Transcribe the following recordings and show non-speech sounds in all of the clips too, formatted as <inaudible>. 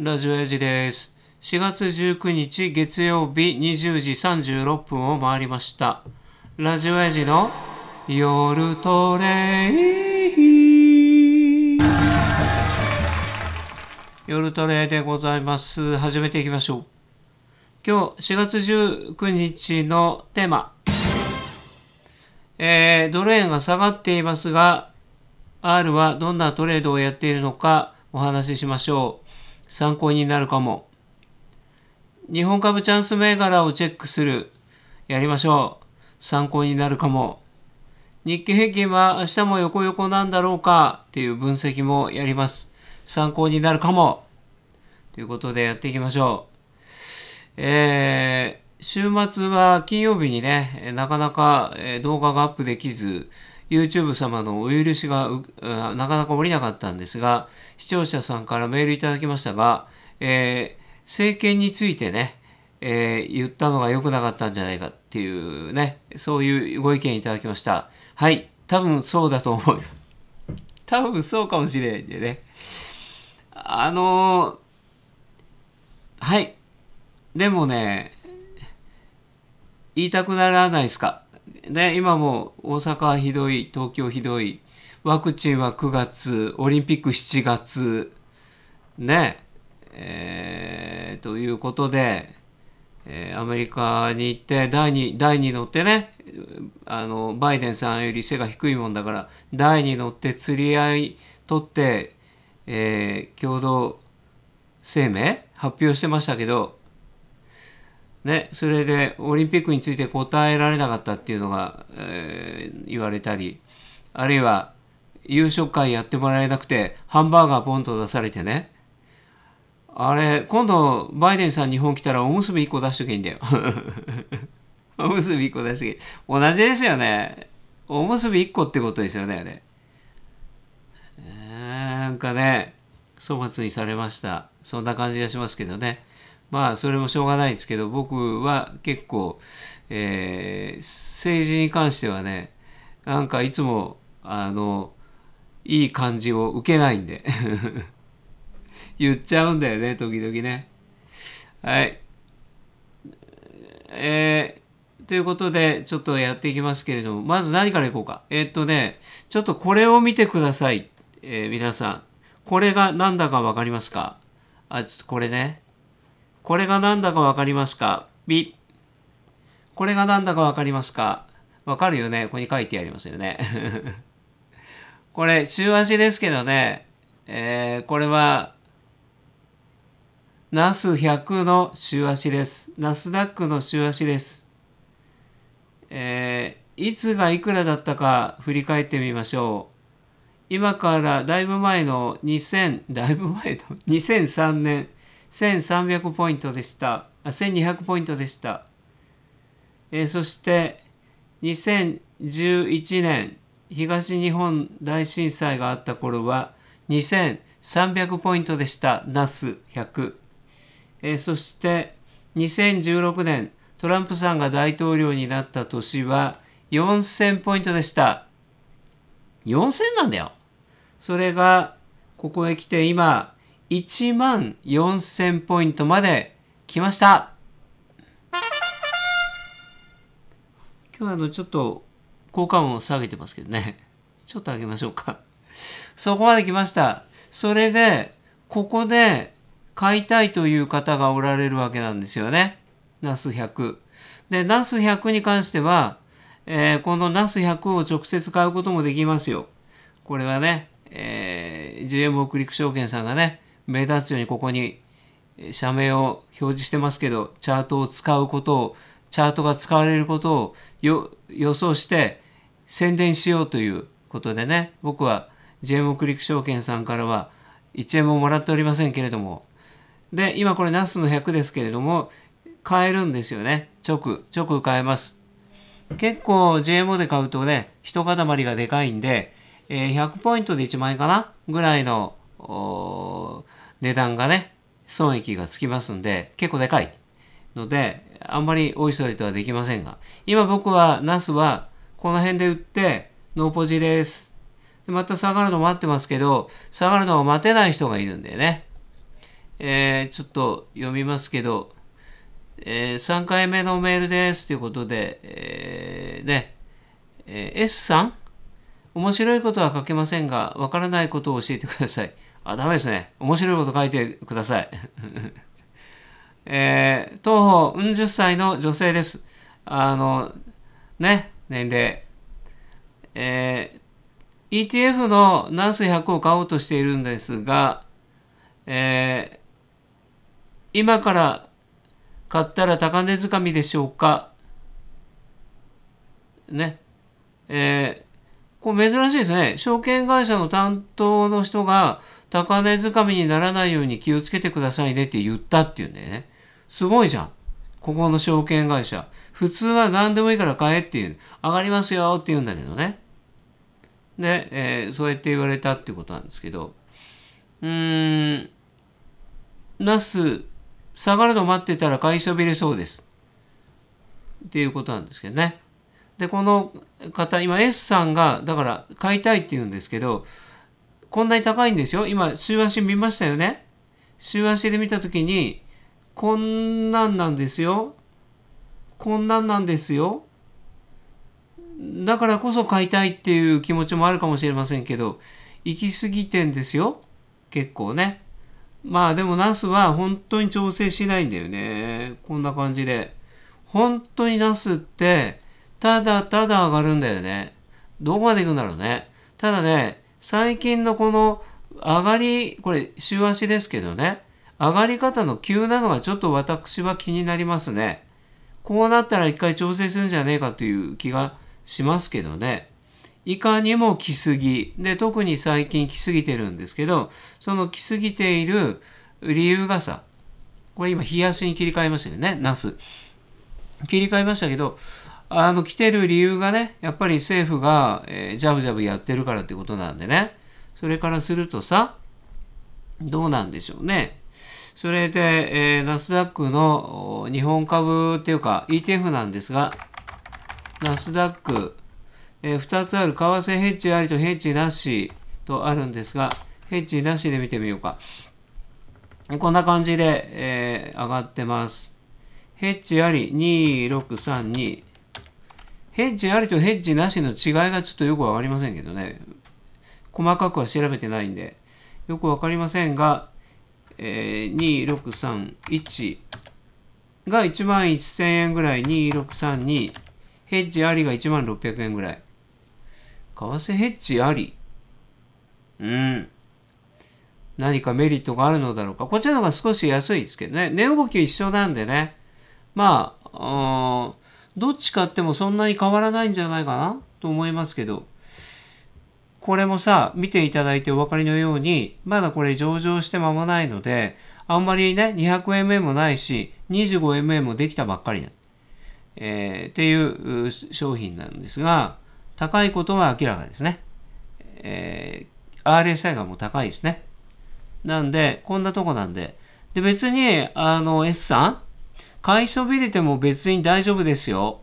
ラジオエジです。4月19日月曜日20時36分を回りました。ラジオエジの夜トレイ。夜トレでございます。始めていきましょう。今日4月19日のテーマ。えー、ドル円が下がっていますが、R はどんなトレードをやっているのかお話ししましょう。参考になるかも。日本株チャンス銘柄をチェックする。やりましょう。参考になるかも。日経平均は明日も横横なんだろうかっていう分析もやります。参考になるかも。ということでやっていきましょう。えー、週末は金曜日にね、なかなか動画がアップできず、YouTube 様のお許しがなかなかおりなかったんですが、視聴者さんからメールいただきましたが、えー、政権についてね、えー、言ったのが良くなかったんじゃないかっていうね、そういうご意見いただきました。はい、多分そうだと思います。<laughs> 多分そうかもしれんでね。あのー、はい。でもね、言いたくならないですかね、今も大阪はひどい、東京ひどい、ワクチンは9月、オリンピック7月、ね、えー、ということで、えー、アメリカに行って第2、第2乗ってね、あの、バイデンさんより背が低いもんだから、第2乗って釣り合い取って、えー、共同声明発表してましたけど、ね、それでオリンピックについて答えられなかったっていうのが、えー、言われたりあるいは夕食会やってもらえなくてハンバーガーポンと出されてねあれ今度バイデンさん日本来たらおむすび1個出しとけいいんだよ <laughs> おむすび1個出しとけ同じですよねおむすび1個ってことですよねあれ、えー、なんかね粗末にされましたそんな感じがしますけどねまあそれもしょうがないですけど僕は結構、えー、政治に関してはねなんかいつもあのいい感じを受けないんで <laughs> 言っちゃうんだよね時々ねはいえー、ということでちょっとやっていきますけれどもまず何からいこうかえー、っとねちょっとこれを見てください、えー、皆さんこれが何だかわかりますかあちょっとこれねこれが何だか分かりますかビこれが何だか分かりますかわかるよねここに書いてありますよね。<laughs> これ、週足ですけどね、えー、これは、ナス100の週足です。ナスダックの週足です。えー、いつがいくらだったか振り返ってみましょう。今からだいぶ前の2000、だいぶ前の2003年、1300ポイントでした。あ1200ポイントでした。えー、そして、2011年東日本大震災があった頃は、2300ポイントでした。ナス100。えー、そして、2016年、トランプさんが大統領になった年は、4000ポイントでした。4000なんだよ。それが、ここへ来て今、1万4000ポイントまで来ました今日はあのちょっと効果音を下げてますけどねちょっと上げましょうかそこまで来ましたそれでここで買いたいという方がおられるわけなんですよねナス100でナス100に関しては、えー、このナス100を直接買うこともできますよこれはね、えー、GMO クリック証券さんがね目立つようにここに社名を表示してますけど、チャートを使うことを、チャートが使われることを予想して宣伝しようということでね、僕は j m o クリック証券さんからは1円ももらっておりませんけれども、で、今これナスの100ですけれども、買えるんですよね。直、直買えます。結構 j m o で買うとね、一塊がでかいんで、え100ポイントで1万円かなぐらいの、値段がね、損益がつきますんで、結構でかい。ので、あんまり大急いとはできませんが、今僕は、ナスは、この辺で売って、ノーポジです。でまた下がるの待ってますけど、下がるのを待てない人がいるんでね。えー、ちょっと読みますけど、えー、3回目のメールですということで、えー、ね、えー、S さん面白いことは書けませんが、わからないことを教えてください。あ、ダメですね。面白いこと書いてください。<laughs> えー、当方、うん十歳の女性です。あの、ね、年齢。えー、ETF のナ数ス100を買おうとしているんですが、えー、今から買ったら高値掴みでしょうかね。えー、これ珍しいですね。証券会社の担当の人が、高値掴みにならないように気をつけてくださいねって言ったっていうんだよね。すごいじゃん。ここの証券会社。普通は何でもいいから買えっていう。上がりますよって言うんだけどね。で、えー、そうやって言われたってことなんですけど。うーん。ナス、下がるの待ってたら買いそびれそうです。っていうことなんですけどね。で、この方、今 S さんが、だから買いたいって言うんですけど、こんなに高いんですよ。今、週足見ましたよね。週足で見たときに、こんなんなんですよ。こんなんなんですよ。だからこそ買いたいっていう気持ちもあるかもしれませんけど、行き過ぎてんですよ。結構ね。まあでもナスは本当に調整しないんだよね。こんな感じで。本当にナスって、ただただ上がるんだよね。どこまで行くんだろうね。ただね、最近のこの上がり、これ週足ですけどね、上がり方の急なのがちょっと私は気になりますね。こうなったら一回調整するんじゃねえかという気がしますけどね。いかにも来すぎ。で、特に最近来すぎてるんですけど、その来すぎている理由がさ、これ今、冷やしに切り替えましたよね、ナス。切り替えましたけど、あの、来てる理由がね、やっぱり政府が、えー、ジャブジャブやってるからってことなんでね。それからするとさ、どうなんでしょうね。それで、えー、ナスダックの日本株っていうか ETF なんですが、ナスダック、えー、2つある為替ヘッジありとヘッジなしとあるんですが、ヘッジなしで見てみようか。こんな感じで、えー、上がってます。ヘッジあり2632、ヘッジありとヘッジなしの違いがちょっとよくわかりませんけどね。細かくは調べてないんで、よくわかりませんが、えー、2631が1万1000円ぐらい、2632、ヘッジありが1万600円ぐらい。為替ヘッジあり。うん。何かメリットがあるのだろうか。こっちの方が少し安いですけどね。値動き一緒なんでね。まあ、どっち買ってもそんなに変わらないんじゃないかなと思いますけど、これもさ、見ていただいてお分かりのように、まだこれ上場して間もないので、あんまりね、200mm もないし、25mm もできたばっかりな、えー、っていう商品なんですが、高いことは明らかですね。えー、RSI がもう高いですね。なんで、こんなとこなんで。で、別に、あの、S さん買いそびれても別に大丈夫ですよ。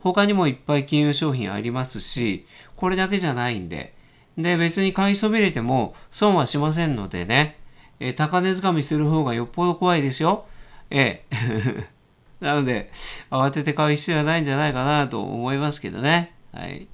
他にもいっぱい金融商品ありますし、これだけじゃないんで。で、別に買いそびれても損はしませんのでね。え高値掴みする方がよっぽど怖いですよ。ええ。<laughs> なので、慌てて買う必要はないんじゃないかなと思いますけどね。はい。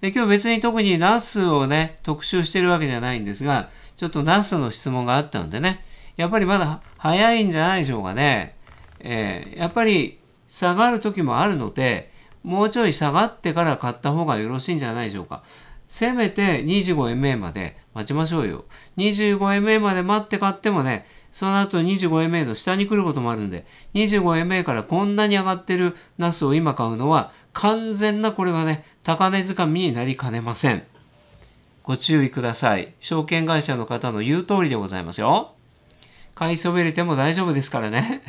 で、今日別に特にナスをね、特集してるわけじゃないんですが、ちょっとナスの質問があったのでね、やっぱりまだ早いんじゃないでしょうかね。えー、やっぱり下がる時もあるので、もうちょい下がってから買った方がよろしいんじゃないでしょうか。せめて 25MA まで待ちましょうよ。25MA まで待って買ってもね、その後 25MA の下に来ることもあるんで、25MA からこんなに上がってるナスを今買うのは、完全なこれはね、高値掴みになりかねません。ご注意ください。証券会社の方の言う通りでございますよ。買いそびれても大丈夫ですからね。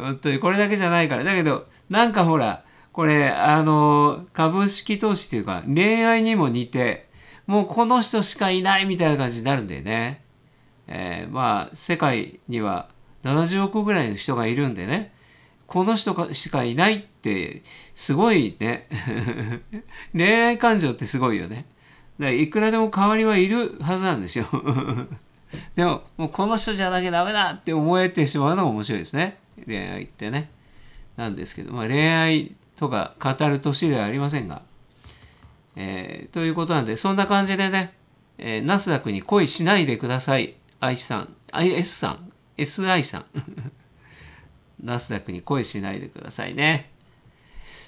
本当にこれだけじゃないからだけどなんかほらこれあの株式投資っていうか恋愛にも似てもうこの人しかいないみたいな感じになるんだよね。えー、まあ世界には70億ぐらいの人がいるんでねこの人しかいないってすごいね <laughs> 恋愛感情ってすごいよねだからいくらでも代わりはいるはずなんですよ <laughs> でももうこの人じゃなきゃダメだって思えてしまうのが面白いですね恋愛ってねなんですけど、まあ、恋愛とか語る年ではありませんが、えー、ということなんでそんな感じでね、えー、ナスダックに恋しないでください I さん IS さん SI さん <laughs> ナスダックに恋しないでくださいね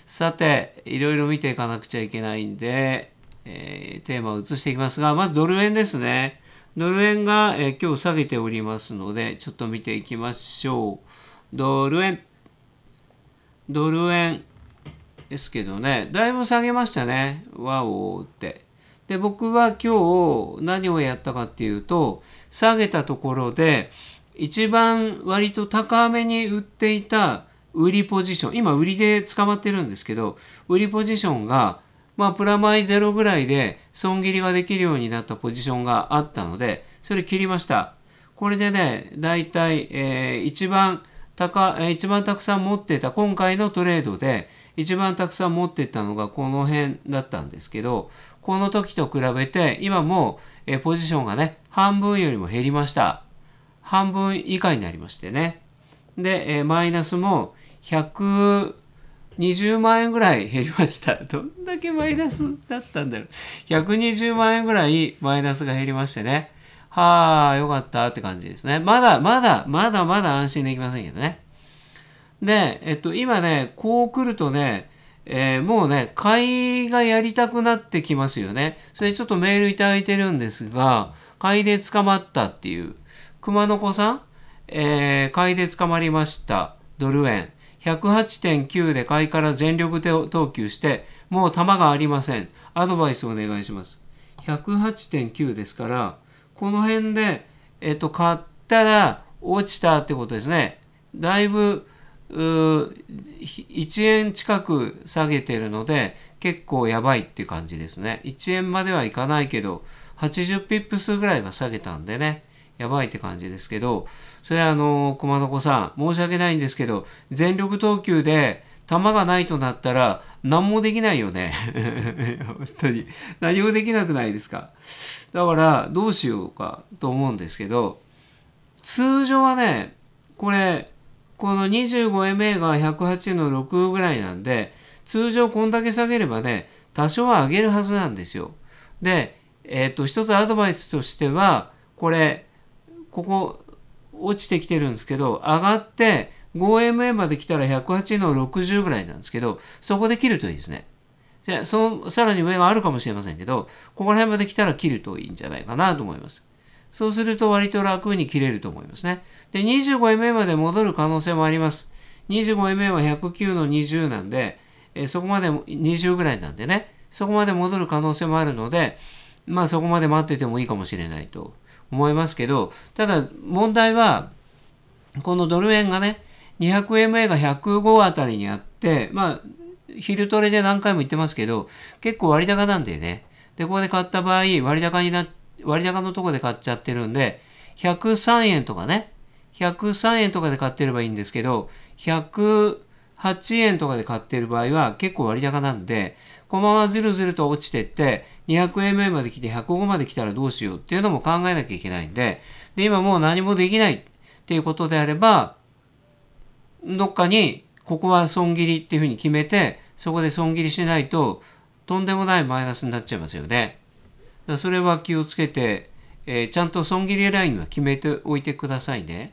さていろいろ見ていかなくちゃいけないんで、えー、テーマを移していきますがまずドル円ですねドル円が、えー、今日下げておりますので、ちょっと見ていきましょう。ドル円。ドル円ですけどね、だいぶ下げましたね。ワオって。で、僕は今日何をやったかっていうと、下げたところで、一番割と高めに売っていた売りポジション、今売りで捕まってるんですけど、売りポジションが、まあ、プラマイゼロぐらいで損切りができるようになったポジションがあったので、それ切りました。これでね、だいたい、えー、一番か一番たくさん持ってた今回のトレードで一番たくさん持ってたのがこの辺だったんですけどこの時と比べて今もえポジションがね半分よりも減りました半分以下になりましてねでマイナスも120万円ぐらい減りました <laughs> どんだけマイナスだったんだろう120万円ぐらいマイナスが減りましてねはあ、よかったって感じですね。まだ、まだ、まだまだ安心できませんけどね。で、えっと、今ね、こう来るとね、えー、もうね、買いがやりたくなってきますよね。それちょっとメールいただいてるんですが、買いで捕まったっていう。熊の子さん、えー、買いで捕まりました。ドル円。108.9で買いから全力投球して、もう球がありません。アドバイスお願いします。108.9ですから、この辺で、えっと、買ったら落ちたってことですね。だいぶ、1円近く下げてるので、結構やばいって感じですね。1円まではいかないけど、80ピップ数ぐらいは下げたんでね。やばいって感じですけど、それはあのー、駒の子さん、申し訳ないんですけど、全力投球で、弾がないとなったら何もできないよね <laughs> 本当に何もできなくないですかだからどうしようかと思うんですけど通常はねこれこの 25MA が108の6ぐらいなんで通常こんだけ下げればね多少は上げるはずなんですよでえっ、と一つアドバイスとしてはこれここ落ちてきてるんですけど上がって 5mm まで来たら108の60ぐらいなんですけど、そこで切るといいですね。じあ、その、さらに上があるかもしれませんけど、ここら辺まで来たら切るといいんじゃないかなと思います。そうすると割と楽に切れると思いますね。で、25mm まで戻る可能性もあります。25mm は109の20なんで、えそこまで20ぐらいなんでね、そこまで戻る可能性もあるので、まあそこまで待っててもいいかもしれないと思いますけど、ただ問題は、このドル円がね、200MA が105あたりにあって、まあ、昼トレで何回も言ってますけど、結構割高なんだよね。で、ここで買った場合、割高にな、割高のとこで買っちゃってるんで、103円とかね、103円とかで買ってればいいんですけど、108円とかで買ってる場合は結構割高なんで、このままずるずると落ちてって、2 0 0 m a まで来て105まで来たらどうしようっていうのも考えなきゃいけないんで、で、今もう何もできないっていうことであれば、どっかにここは損切りっていうふうに決めてそこで損切りしないととんでもないマイナスになっちゃいますよね。だそれは気をつけて、えー、ちゃんと損切りラインは決めておいてくださいね。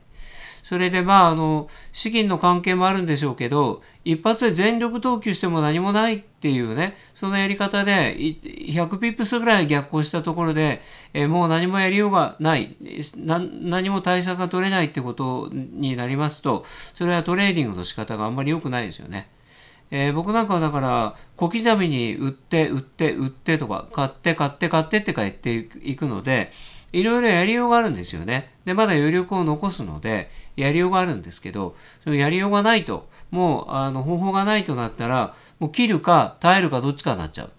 それでまああの資金の関係もあるんでしょうけど一発で全力投球しても何もないっていうねそのやり方で100ピップスぐらい逆行したところで、えもう何もやりようがない何も対策が取れないってことになりますとそれはトレーディングの仕方があんまり良くないですよね。えー、僕なんかはだから小刻みに売って売って売ってとか買って買って買ってって帰っていくのでいろいろやりようがあるんですよね。で、まだ余力を残すので、やりようがあるんですけど、そのやりようがないと、もう、あの、方法がないとなったら、もう切るか耐えるかどっちかになっちゃう。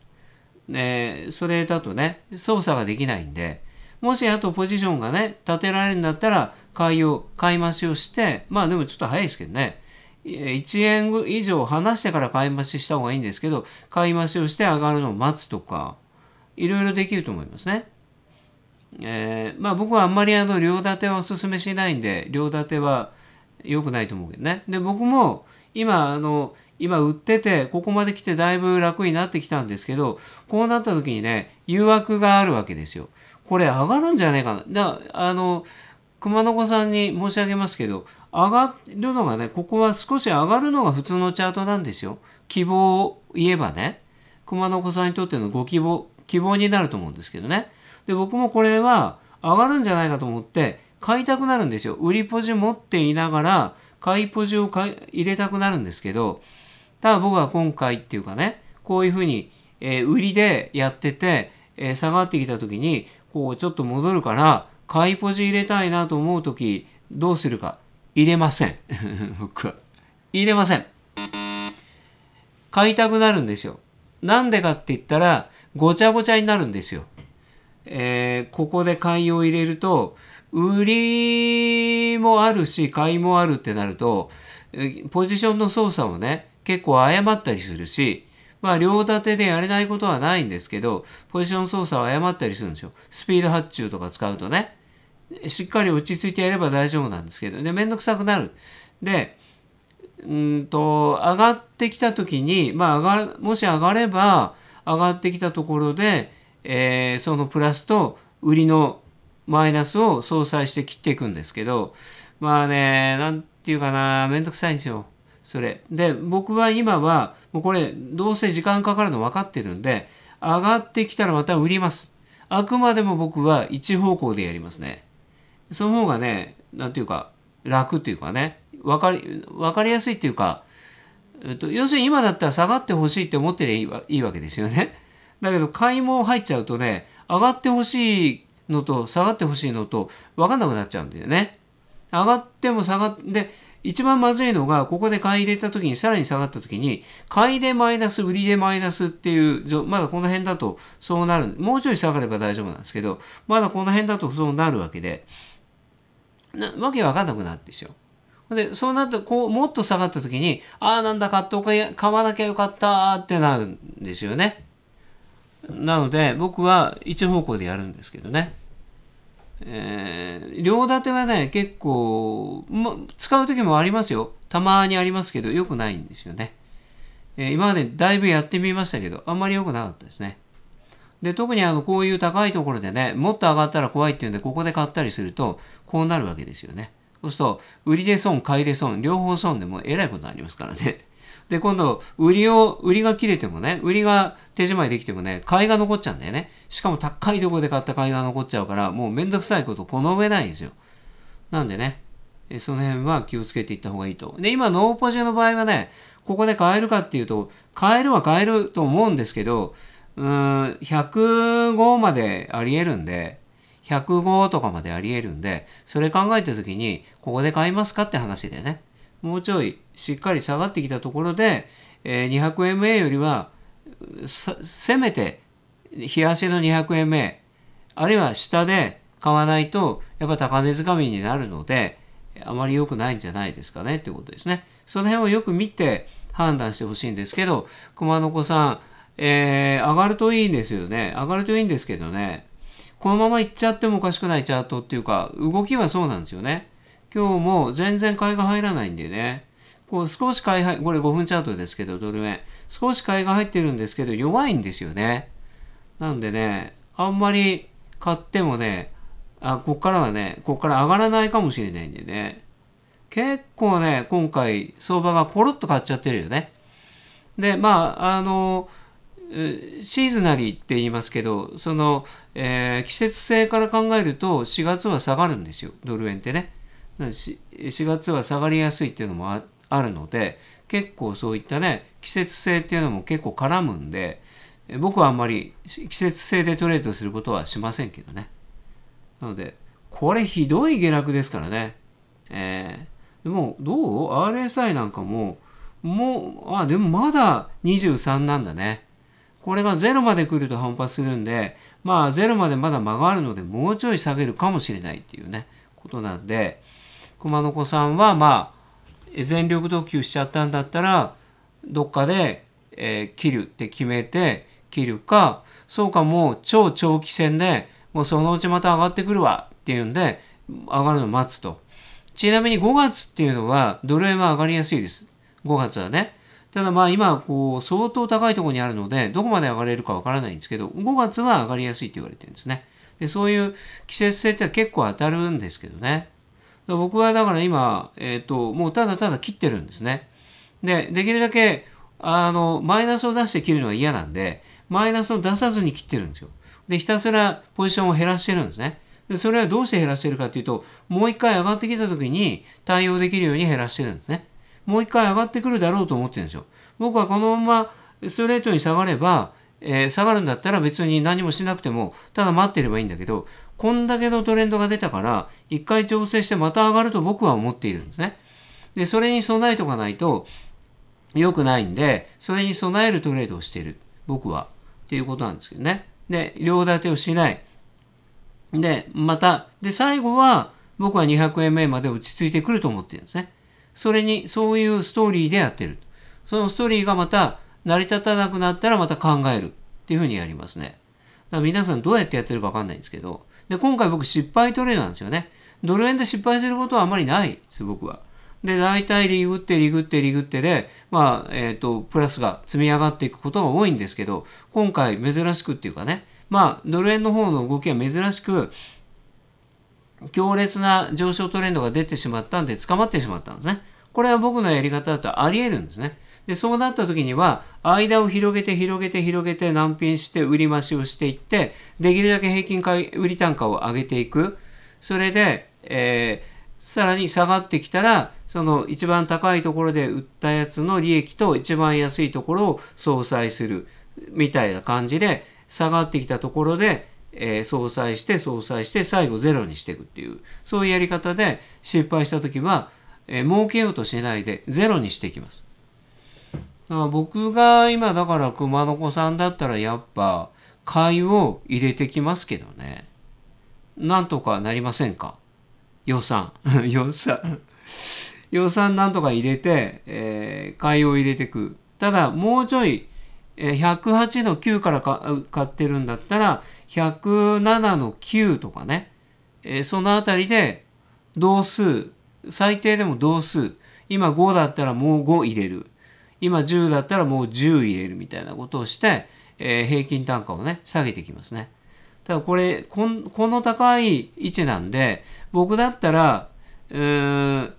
ね、それだとね、操作ができないんで、もしあとポジションがね、立てられるんだったら、買いを、買い増しをして、まあでもちょっと早いですけどね、1円以上離してから買い増しした方がいいんですけど、買い増しをして上がるのを待つとか、いろいろできると思いますね。えー、まあ僕はあんまりあの両立てはおすすめしないんで両立ては良くないと思うけどね。で僕も今あの今売っててここまで来てだいぶ楽になってきたんですけどこうなった時にね誘惑があるわけですよ。これ上がるんじゃねえかな。だあの熊野子さんに申し上げますけど上がるのがねここは少し上がるのが普通のチャートなんですよ。希望を言えばね熊野子さんにとってのご希望希望になると思うんですけどね。で、僕もこれは上がるんじゃないかと思って、買いたくなるんですよ。売りポジ持っていながら、買いポジを買い入れたくなるんですけど、ただ僕は今回っていうかね、こういうふうに、えー、売りでやってて、えー、下がってきた時に、こうちょっと戻るから、買いポジ入れたいなと思う時、どうするか。入れません。<laughs> 僕は。入れません。買いたくなるんですよ。なんでかって言ったら、ごちゃごちゃになるんですよ。えー、ここで買いを入れると、売りもあるし、買いもあるってなると、ポジションの操作をね、結構誤ったりするし、まあ、両立てでやれないことはないんですけど、ポジション操作を誤ったりするんですよ。スピード発注とか使うとね。しっかり落ち着いてやれば大丈夫なんですけど、ね、めんどくさくなる。で、うんと、上がってきた時に、まあ、上が、もし上がれば、上がってきたところで、えー、そのプラスと売りのマイナスを相殺して切っていくんですけど、まあね、なんていうかな、めんどくさいんですよ。それ。で、僕は今は、もうこれ、どうせ時間かかるの分かってるんで、上がってきたらまた売ります。あくまでも僕は一方向でやりますね。その方がね、なんていうか、楽っていうかね、分かり、分かりやすいっていうか、えっと、要するに今だったら下がってほしいって思ってればいいわけですよね。だけど買い物入っちゃうとね上がってほしいのと下がってほしいのと分かんなくなっちゃうんだよね。上がっても下がって一番まずいのがここで買い入れた時にさらに下がった時に買いでマイナス売りでマイナスっていうまだこの辺だとそうなるもうちょい下がれば大丈夫なんですけどまだこの辺だとそうなるわけでなわけわかんなくなってしよう。で、そうなっと、こう、もっと下がった時に、ああ、なんだ、買ってお買わなきゃよかったってなるんですよね。なので僕は一方向でやるんですけどね。えー、両立てはね結構、ま、使う時もありますよたまにありますけどよくないんですよね、えー、今までだいぶやってみましたけどあんまり良くなかったですねで特にあのこういう高いところでねもっと上がったら怖いっていうんでここで買ったりするとこうなるわけですよねそうすると売りで損買いで損両方損でもえらいことになりますからねで、今度、売りを、売りが切れてもね、売りが手仕まいできてもね、買いが残っちゃうんだよね。しかも高いところで買った買いが残っちゃうから、もうめんどくさいことこの上ないんですよ。なんでね、その辺は気をつけていった方がいいと。で、今、ノーポジの場合はね、ここで買えるかっていうと、買えるは買えると思うんですけど、うーん、105まであり得るんで、105とかまであり得るんで、それ考えた時に、ここで買いますかって話だよね。もうちょいしっかり下がってきたところで、えー、200MA よりはせめて冷やしの 200MA あるいは下で買わないとやっぱ高値掴みになるのであまり良くないんじゃないですかねってことですね。その辺をよく見て判断してほしいんですけど熊野子さん、えー、上がるといいんですよね上がるといいんですけどねこのままいっちゃってもおかしくないチャートっていうか動きはそうなんですよね。今日も全然買いが入らないんでね。こう少し買い入、これ5分チャートですけど、ドル円。少し買いが入ってるんですけど、弱いんですよね。なんでね、あんまり買ってもね、あ、こっからはね、こっから上がらないかもしれないんでね。結構ね、今回相場がポロッと買っちゃってるよね。で、まあ、あの、シーズナリーって言いますけど、その、えー、季節性から考えると4月は下がるんですよ、ドル円ってね。4, 4月は下がりやすいっていうのもああるので結構そういったね季節性っていうのも結構絡むんで僕はあんまり季節性でトレードすることはしませんけどねなのでこれひどい下落ですからねえー、でもどう ?RSI なんかももうあでもまだ23なんだねこれが0まで来ると反発するんでまあ0までまだ間があるのでもうちょい下げるかもしれないっていうねことなんで熊野子さんはまあ全力投球しちゃったんだったらどっかで、えー、切るって決めて切るかそうかもう超長期戦でもうそのうちまた上がってくるわっていうんで上がるのを待つとちなみに5月っていうのはドル円は上がりやすいです5月はねただまあ今こう相当高いところにあるのでどこまで上がれるかわからないんですけど5月は上がりやすいって言われてるんですねでそういう季節性って結構当たるんですけどね僕はだから今、えーと、ともうただただ切ってるんですね。でできるだけあのマイナスを出して切るのは嫌なんでマイナスを出さずに切ってるんですよ。でひたすらポジションを減らしてるんですね。でそれはどうして減らしてるかっていうともう一回上がってきた時に対応できるように減らしてるんですね。もう一回上がってくるだろうと思ってるんですよ。僕はこのままストレートに下がれば、えー、下がるんだったら別に何もしなくてもただ待ってればいいんだけどこんだけのトレンドが出たから、一回調整してまた上がると僕は思っているんですね。で、それに備えとかないと良くないんで、それに備えるトレードをしている。僕は。っていうことなんですけどね。で、両立てをしない。で、また、で、最後は、僕は200円目まで落ち着いてくると思ってるんですね。それに、そういうストーリーでやってる。そのストーリーがまた成り立たなくなったらまた考えるっていうふうにやりますね。だから皆さんどうやってやってるかわかんないんですけど、で、今回僕失敗トレーなんですよね。ドル円で失敗することはあまりないです、僕は。で、大体リグってリグってリグってで、まあ、えっ、ー、と、プラスが積み上がっていくことが多いんですけど、今回珍しくっていうかね、まあ、ドル円の方の動きは珍しく、強烈な上昇トレンドが出てしまったんで、捕まってしまったんですね。これは僕のやり方だとあり得るんですね。で、そうなった時には、間を広げて広げて広げて難品して売り増しをしていって、できるだけ平均買い売り単価を上げていく。それで、えー、さらに下がってきたら、その一番高いところで売ったやつの利益と一番安いところを相殺する。みたいな感じで、下がってきたところで、えー、相殺して相殺して最後ゼロにしていくっていう、そういうやり方で失敗した時は、えー、儲けようとしないでゼロにしていきます。だから僕が今だから熊の子さんだったらやっぱ貝を入れてきますけどね。なんとかなりませんか予算。<laughs> 予算予算なんとか入れて、えー、貝を入れてく。ただ、もうちょい、108の9から買ってるんだったら、107の9とかね。えー、そのあたりで、同数、最低でも同数。今5だったらもう5入れる。今10だったらもう10入れるみたいなことをして、えー、平均単価をね、下げてきますね。ただこれこの高い位置なんで、僕だったら、うーん、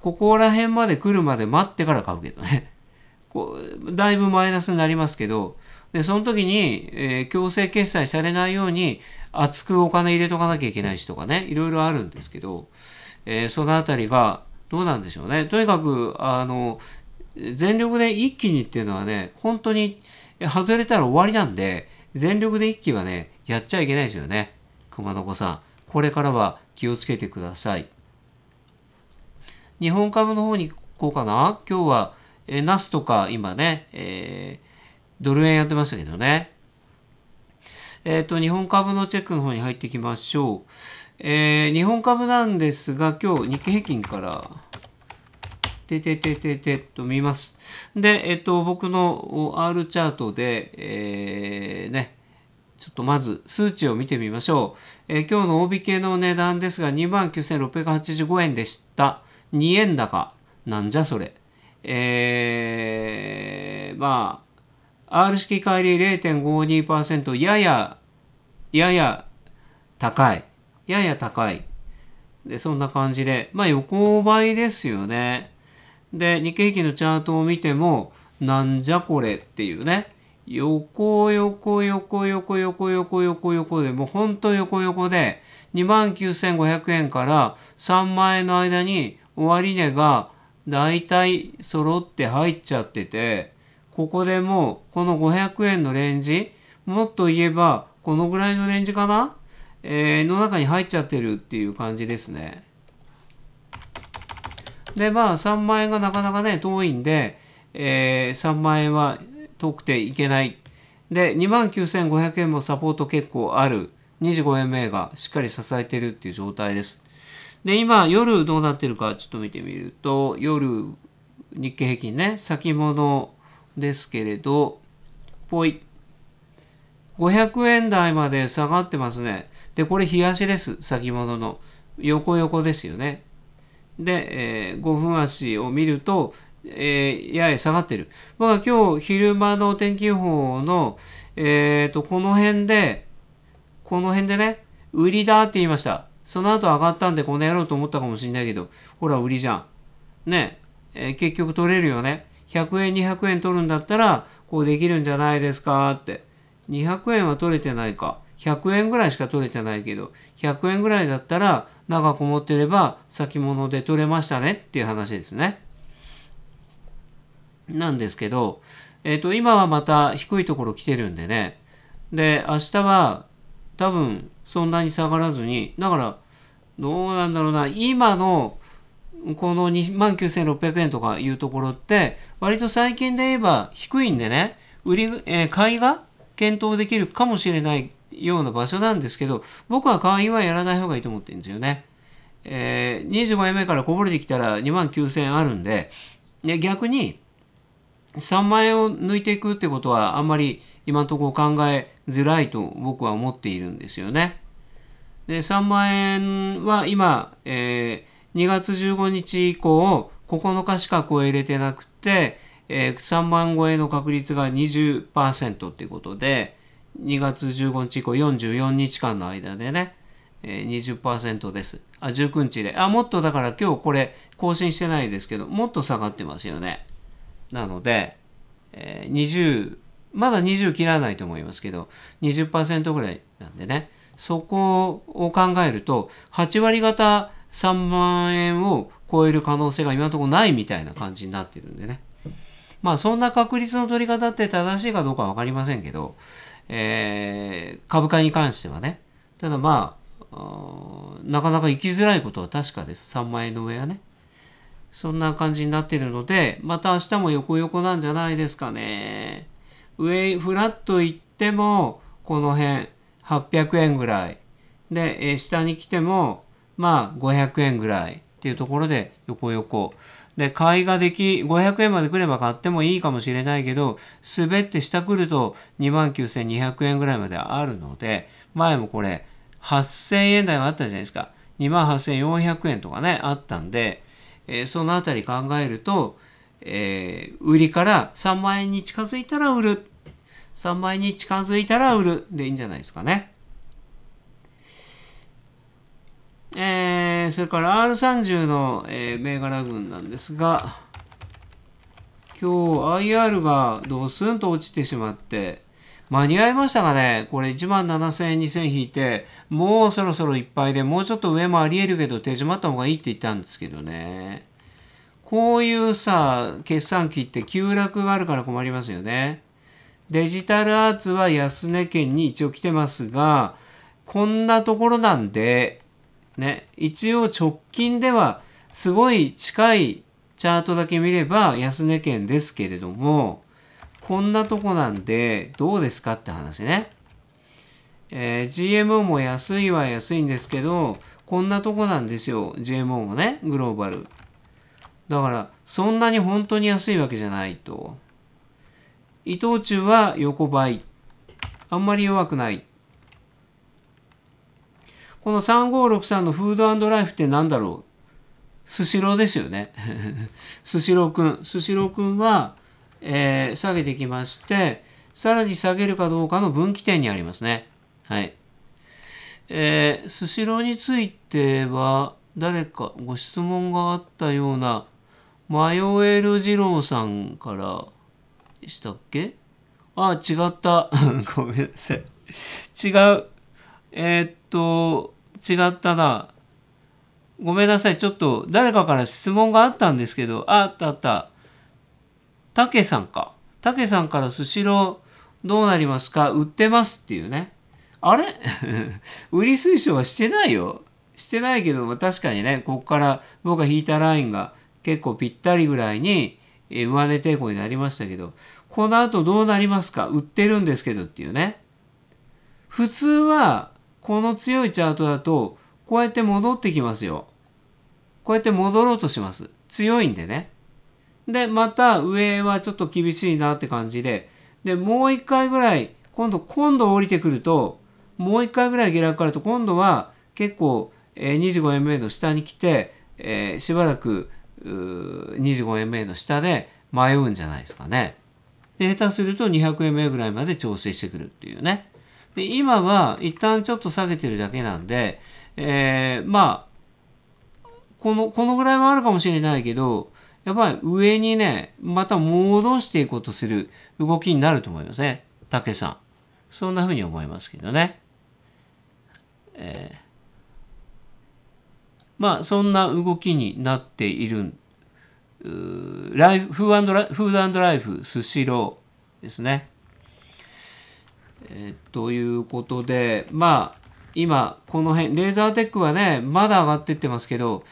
ここら辺まで来るまで待ってから買うけどね。<laughs> こうだいぶマイナスになりますけど、でその時に、えー、強制決済されないように厚くお金入れとかなきゃいけないしとかね、いろいろあるんですけど、えー、そのあたりがどうなんでしょうね。とにかく、あの、全力で一気にっていうのはね、本当に外れたら終わりなんで、全力で一気はね、やっちゃいけないですよね。熊野子さん。これからは気をつけてください。日本株の方に行こうかな。今日は、えナスとか今ね、えー、ドル円やってましたけどね。えっ、ー、と、日本株のチェックの方に入っていきましょう。えー、日本株なんですが、今日日経平均からてててててと見ます。で、えっと、僕の R チャートで、えー、ね、ちょっとまず数値を見てみましょう。えー、今日の大引けの値段ですが29,685円でした。2円高。なんじゃそれ。えー、まあ、R 式乖離0.52%、やや、やや高い。やや高い。で、そんな感じで。まあ、横ばいですよね。で、日経平均のチャートを見ても、なんじゃこれっていうね、横横横横横横横横で、もうほんと横横で、29,500円から3万円の間に終値が大体揃って入っちゃってて、ここでもうこの500円のレンジ、もっと言えばこのぐらいのレンジかな、えー、の中に入っちゃってるっていう感じですね。でまあ3万円がなかなかね遠いんで、えー、3万円は遠くていけないで2万9500円もサポート結構ある25円目がしっかり支えてるっていう状態ですで今夜どうなってるかちょっと見てみると夜日経平均ね先物ですけれどぽい500円台まで下がってますねでこれ冷やしです先物の横横ですよねで、えー、5分足を見ると、えー、やや下がってる。まあ今日昼間の天気予報の、えっ、ー、と、この辺で、この辺でね、売りだって言いました。その後上がったんでこの野郎と思ったかもしれないけど、ほら売りじゃん。ね、えー、結局取れるよね。100円、200円取るんだったら、こうできるんじゃないですかって。200円は取れてないか。100円ぐらいしか取れてないけど、100円ぐらいだったら、長く持ってれば先物で取れましたねっていう話ですね。なんですけど、えっ、ー、と、今はまた低いところ来てるんでね。で、明日は多分そんなに下がらずに、だから、どうなんだろうな、今のこの2万9600円とかいうところって、割と最近で言えば低いんでね、売り、えー、買いが検討できるかもしれないような場所なんですけど、僕は会員はやらない方がいいと思ってるんですよね。えー、25円目からこぼれてきたら2万9000円あるんで、で逆に3万円を抜いていくってことはあんまり今のところ考えづらいと僕は思っているんですよね。で、3万円は今、えー、2月15日以降、9日しかこ入れてなくて、えー、3万超えの確率が20%っていうことで、2月15日以降44日間の間でね、えー、20%です。あ、19日で。あ、もっとだから今日これ更新してないですけど、もっと下がってますよね。なので、えー、20、まだ20切らないと思いますけど、20%ぐらいなんでね、そこを考えると、8割方3万円を超える可能性が今のところないみたいな感じになってるんでね。まあそんな確率の取り方って正しいかどうかわかりませんけど、えー、株価に関してはね、ただまあ、なかなか行きづらいことは確かです。3万円の上はね。そんな感じになっているので、また明日も横横なんじゃないですかね。上、フラット行っても、この辺、800円ぐらい。で、下に来ても、まあ、500円ぐらいっていうところで、横横。で、買いができ、500円まで来れば買ってもいいかもしれないけど、滑って下来ると29,200円ぐらいまであるので、前もこれ、8,000円台があったじゃないですか。28,400円とかね、あったんで、えー、そのあたり考えると、えー、売りから3万円に近づいたら売る。3万円に近づいたら売る。でいいんじゃないですかね。えーえそれから R30 の、えー、銘柄群なんですが、今日 IR がドスンと落ちてしまって、間に合いましたかねこれ1万7000円2000円引いて、もうそろそろいっぱいで、もうちょっと上もありえるけど手締まった方がいいって言ったんですけどね。こういうさ、決算期って急落があるから困りますよね。デジタルアーツは安値圏に一応来てますが、こんなところなんで、ね、一応直近ではすごい近いチャートだけ見れば安値圏ですけれども、こんなとこなんでどうですかって話ね。えー、GMO も安いは安いんですけど、こんなとこなんですよ。GMO もね、グローバル。だから、そんなに本当に安いわけじゃないと。伊藤忠は横ばい。あんまり弱くない。この3563のフードライフって何だろうスシローですよね。<laughs> スシローくん。スシローくんは、えー、下げてきまして、さらに下げるかどうかの分岐点にありますね。はい。えー、スシローについては、誰かご質問があったような、迷える二郎さんからしたっけあ、違った。<laughs> ごめんなさい。違う。えー、っと、違ったな。ごめんなさい。ちょっと誰かから質問があったんですけど、あったあった。たけさんか。たけさんからスシローどうなりますか売ってますっていうね。あれ <laughs> 売り推奨はしてないよ。してないけども確かにね、ここから僕が引いたラインが結構ぴったりぐらいに上値抵抗になりましたけど、この後どうなりますか売ってるんですけどっていうね。普通はこの強いチャートだと、こうやって戻ってきますよ。こうやって戻ろうとします。強いんでね。で、また上はちょっと厳しいなって感じで、で、もう一回ぐらい、今度、今度降りてくると、もう一回ぐらい下落あると、今度は結構、えー、25MA の下に来て、えー、しばらく 25MA の下で迷うんじゃないですかね。で、下手すると 200MA ぐらいまで調整してくるっていうね。で今は一旦ちょっと下げてるだけなんで、えー、まあこのこのぐらいはあるかもしれないけどやっぱり上にねまた戻していこうとする動きになると思いますねたけさんそんなふうに思いますけどね、えー、まあそんな動きになっているライフフーライフフードライフスシローですねえー、ということで、まあ、今、この辺、レーザーテックはね、まだ上がってってますけど、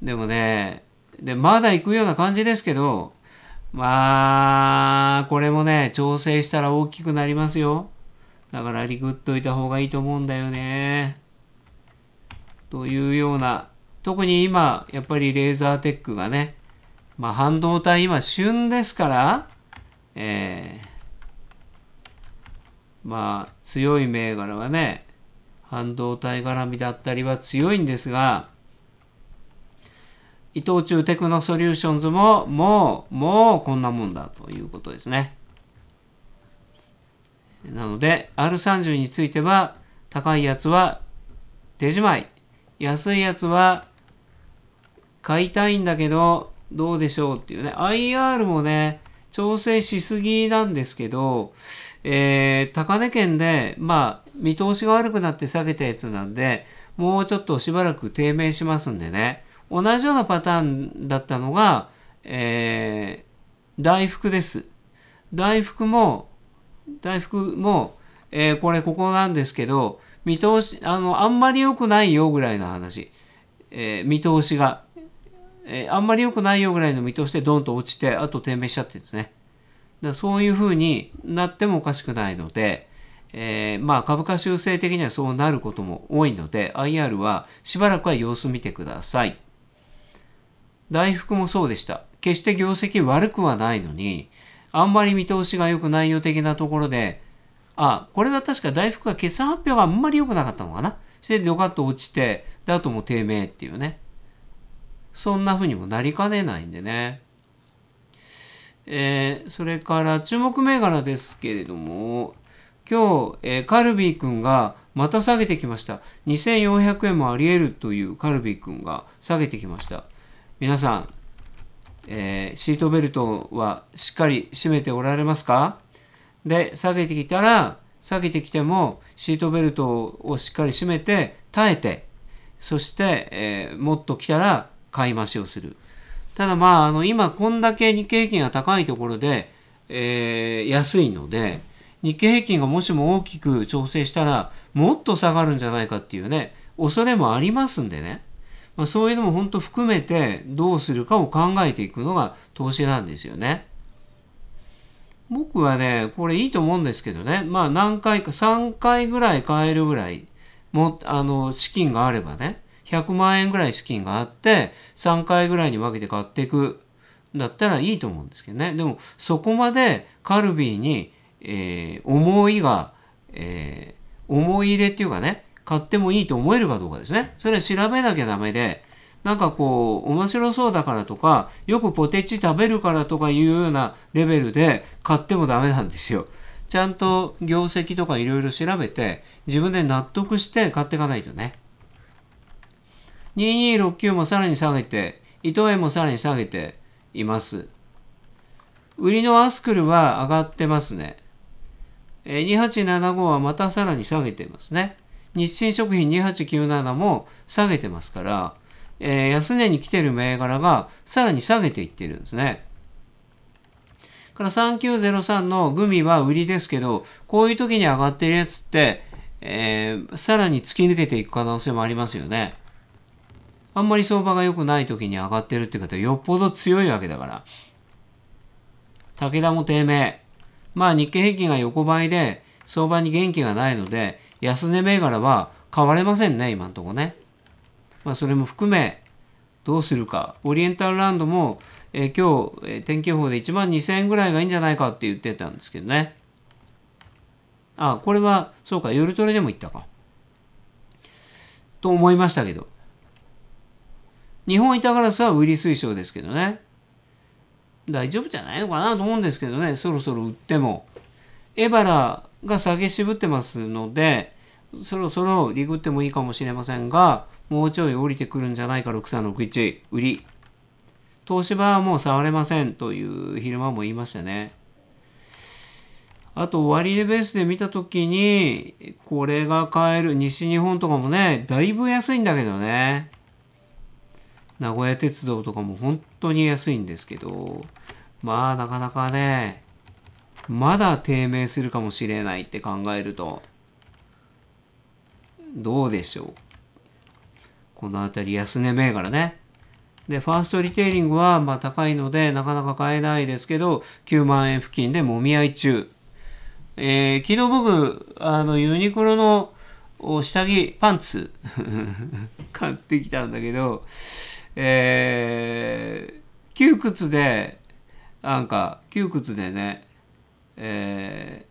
でもね、で、まだ行くような感じですけど、まあ、これもね、調整したら大きくなりますよ。だから、リグっといた方がいいと思うんだよね。というような、特に今、やっぱりレーザーテックがね、まあ、半導体今旬ですから、えー、まあ強い銘柄はね、半導体絡みだったりは強いんですが、伊藤忠テクノソリューションズも、もう、もうこんなもんだということですね。なので、R30 については、高いやつは出じまい。安いやつは買いたいんだけど、どうでしょうっていうね。IR もね、調整しすぎなんですけど、えー、高値圏で、まあ、見通しが悪くなって下げたやつなんで、もうちょっとしばらく低迷しますんでね。同じようなパターンだったのが、えー、大福です。大福も、大福も、えー、これここなんですけど、見通し、あの、あんまり良くないよぐらいの話。えー、見通しが、えー、あんまり良くないよぐらいの見通しでドンと落ちて、あと低迷しちゃってるんですね。だそういうふうになってもおかしくないので、えー、まあ株価修正的にはそうなることも多いので IR はしばらくは様子見てください。大福もそうでした。決して業績悪くはないのに、あんまり見通しが良く内容的なところで、あ、これは確か大福が決算発表があんまり良くなかったのかな。それでドカッと落ちて、で、あともう低迷っていうね。そんな風にもなりかねないんでね。えー、それから注目銘柄ですけれども、今日、えー、カルビー君がまた下げてきました。2400円もあり得るというカルビー君が下げてきました。皆さん、えー、シートベルトはしっかり締めておられますかで、下げてきたら、下げてきてもシートベルトをしっかり締めて耐えて、そして、えー、もっと来たら買い増しをする。ただまあ、あの、今こんだけ日経平均が高いところで、えー、安いので、日経平均がもしも大きく調整したら、もっと下がるんじゃないかっていうね、恐れもありますんでね。まあ、そういうのも本当含めてどうするかを考えていくのが投資なんですよね。僕はね、これいいと思うんですけどね。まあ何回か、3回ぐらい買えるぐらい、も、あの、資金があればね。100万円ぐらい資金があって3回ぐらいに分けて買っていくだったらいいと思うんですけどねでもそこまでカルビーに、えー、思いが、えー、思い入れっていうかね買ってもいいと思えるかどうかですねそれは調べなきゃダメでなんかこう面白そうだからとかよくポテチ食べるからとかいうようなレベルで買ってもダメなんですよ。ちゃんと業績とかいろいろ調べて自分で納得して買っていかないとね。2269もさらに下げて、伊藤園もさらに下げています。売りのアスクルは上がってますね。2875はまたさらに下げてますね。日清食品2897も下げてますから、えー、安値に来てる銘柄がさらに下げていってるんですね。から3903のグミは売りですけど、こういう時に上がってるやつって、えー、さらに突き抜けていく可能性もありますよね。あんまり相場が良くない時に上がってるって方よっぽど強いわけだから。武田も低迷。まあ日経平均が横ばいで相場に元気がないので安値銘柄は買われませんね、今んとこね。まあそれも含めどうするか。オリエンタルランドも、えー、今日、えー、天気予報で1万2000円ぐらいがいいんじゃないかって言ってたんですけどね。あ、これはそうか、夜トレでも言ったか。と思いましたけど。日本板ガラスは売り推奨ですけどね。大丈夫じゃないのかなと思うんですけどね、そろそろ売っても。エバラが下げ渋ってますので、そろそろリグってもいいかもしれませんが、もうちょい降りてくるんじゃないか、6361、売り。東芝はもう触れませんという昼間も言いましたね。あと、割値ベースで見たときに、これが買える、西日本とかもね、だいぶ安いんだけどね。名古屋鉄道とかも本当に安いんですけど、まあなかなかね、まだ低迷するかもしれないって考えると、どうでしょう。このあたり安値銘柄ね。で、ファーストリテイリングはまあ高いのでなかなか買えないですけど、9万円付近でもみ合い中。えー、昨日僕、あの、ユニクロの下着、パンツ <laughs> 買ってきたんだけど、えー、窮屈で、なんか窮屈でね、え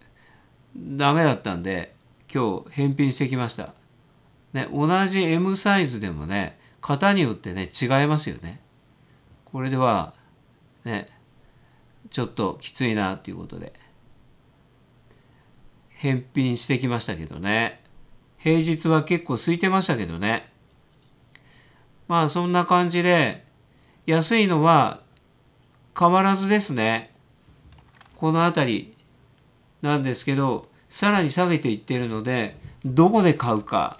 ー、ダメだったんで、今日返品してきました。ね、同じ M サイズでもね、型によってね、違いますよね。これでは、ね、ちょっときついなっていうことで、返品してきましたけどね。平日は結構空いてましたけどね。まあそんな感じで、安いのは変わらずですね。この辺りなんですけど、さらに下げていってるので、どこで買うか、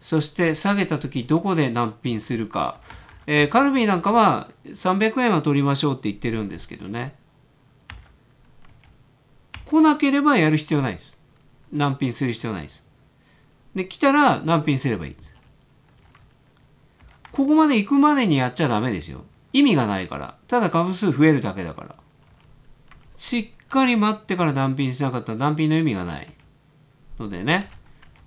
そして下げた時どこで難品するか、えー、カルビーなんかは300円は取りましょうって言ってるんですけどね。来なければやる必要ないです。難品する必要ないです。で、来たら難品すればいいです。ここまで行くまでにやっちゃダメですよ。意味がないから。ただ株数増えるだけだから。しっかり待ってから断品しなかったら断品の意味がない。のでね。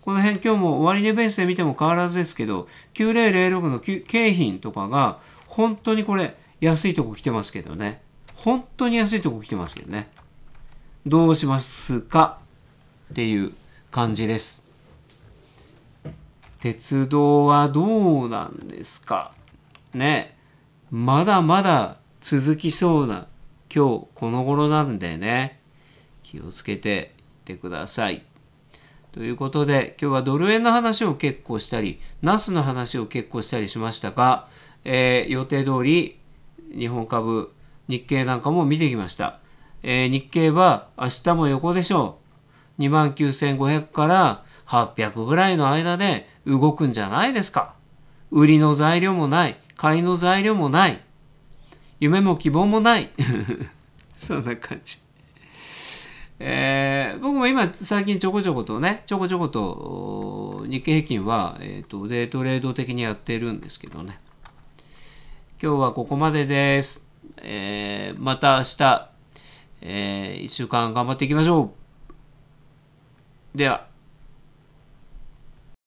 この辺今日も終値ベースで見ても変わらずですけど、9006の景品とかが本当にこれ安いとこ来てますけどね。本当に安いとこ来てますけどね。どうしますかっていう感じです。鉄道はどうなんですかね。まだまだ続きそうな今日この頃なんでね。気をつけていってください。ということで今日はドル円の話を結構したり、ナスの話を結構したりしましたが、えー、予定通り日本株、日経なんかも見てきました。えー、日経は明日も横でしょう。29,500から800ぐらいの間で動くんじゃないですか。売りの材料もない、買いの材料もない、夢も希望もない。<laughs> そんな感じ。えー、僕も今最近ちょこちょことね、ちょこちょこと日経平均は、えーと、デートレード的にやってるんですけどね。今日はここまでです。えー、また明日、えー、1週間頑張っていきましょう。では。